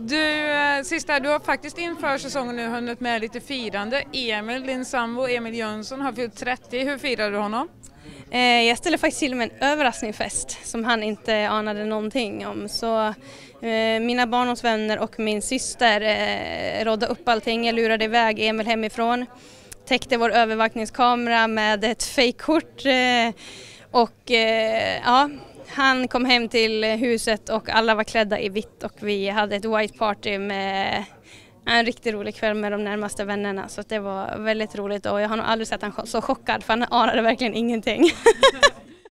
Du, eh, sista, du har faktiskt inför säsongen nu hunnit med lite firande. Emil, din sambo Emil Jönsson har fyllt 30. Hur firar du honom? Eh, jag ställde faktiskt till med en överraskningsfest som han inte anade någonting om. Så eh, mina barndomsvänner och min syster eh, rådde upp allting. Jag lurade iväg Emil hemifrån, täckte vår övervakningskamera med ett fejkkort. och ja, han kom hem till huset och alla var klädda i vitt och vi hade ett white party med en riktigt rolig kväll med de närmaste vännerna så det var väldigt roligt och jag har nog aldrig sett honom så chockad för han anade verkligen ingenting.